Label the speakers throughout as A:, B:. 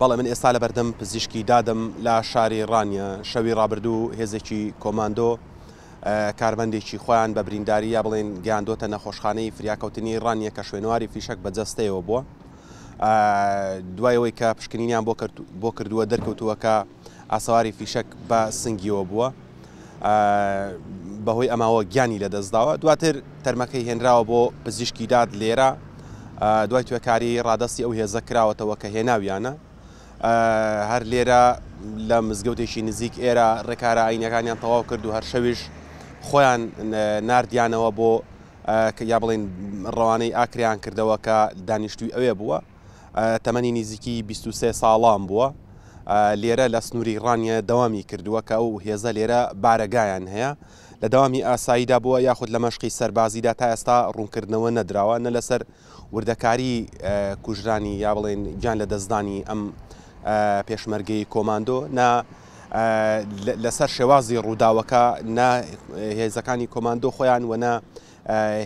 A: بەڵێ من ئێستا لە بەردەم پزیشکی دادم لە شاری ڕانیە شەوی ڕابردوو هێزێکی کۆماندۆ کاربندێکی خۆیان بە برینداری یا بڵێن گیاندۆتە نەخۆشخانەی فریاکەوتنی ڕانیە کە شوێنواری فیشک بەجەستەوە بووە دوایەوەی کە پشکنینیان بۆ کردووە دەرکەوتووەکە ئاسەواری فیشک بە سنگیەوە بووە بەهۆی ئەماوە گیانی لەدەستداوە دواتر تەرمەکەی هێنراوە بۆ پزیشکی داد لێرە دوای توێکاری ڕادستی ئەو هێزە کراوەتەوە کە هێناویانە هەر لێرە لە مزگەوتێکی نزیک ئێرە ڕێکارە ئاینەکانیان تەواو کرد و هەر شەویش خۆیان نردیانەوە بۆ کە یا بڵین ڕەوانەی ئاکریان کردەوە کە دانیشتوی ئەوێ بووە تەمەنی نزیکی 23 ساڵام بووە لێرە لە سنووری ڕانیە دەوامی کردووە کە ئەو هێزە لێرە بارەگایان هەیە لە داوامی ئاساییدا بووە یاخود لە مەشقی سەربازیدا تا ئێستا ڕوونکردنەوە نەدراوە نە لەسەر وردەکاری کوژرانی یا بڵێن گیان لە دەستدانی ئەم پێشمەرگەی کۆماندۆ نا لەسەر شێوازی ڕووداوەکە نا هێزەکانی کۆماندۆ خۆیان وەنا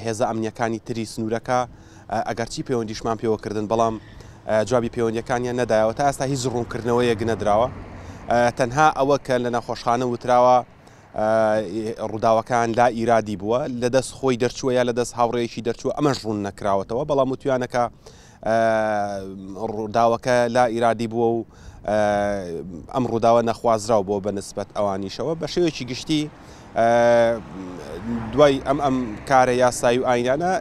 A: هێزە ئەمنیەکانی تری سنوورەکە ئەگەرچی پەیوەندیشمان پێوەکردن بەڵام جوابی پەیوەندەکانیان نەدایەوە تا ئاستا هیچ ڕوونکردنەوە یەک نەدراوە تەنها ئەوە کە لە نەخۆشخانە وتراوە ڕووداوەکان لا ئیرادی بووە لەدەست خۆی دەرچووە یا لەدەست هاوڕێکی دەرچوو ئەمەش ڕوون نەکراوەتەوە بەڵام وتوانەکە ڕووداوەکە لا ئیرادی بووە و ئەم ڕووداوە نەخوازرااو بۆ بە نسبەت ئەوانیشەوە بە شێوێکی گشتی دوای ئەم ئەم کارە یاسایی و ئاینانە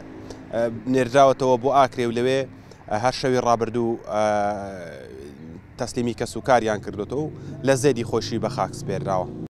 A: نێردراوەتەوە بۆ ئاکرێ و لەوێ هەر شەوی ڕابردوو تەسلیمی کەسوکاریان کردوەوە و لە زێدی خۆشی بە خاکسپێراوە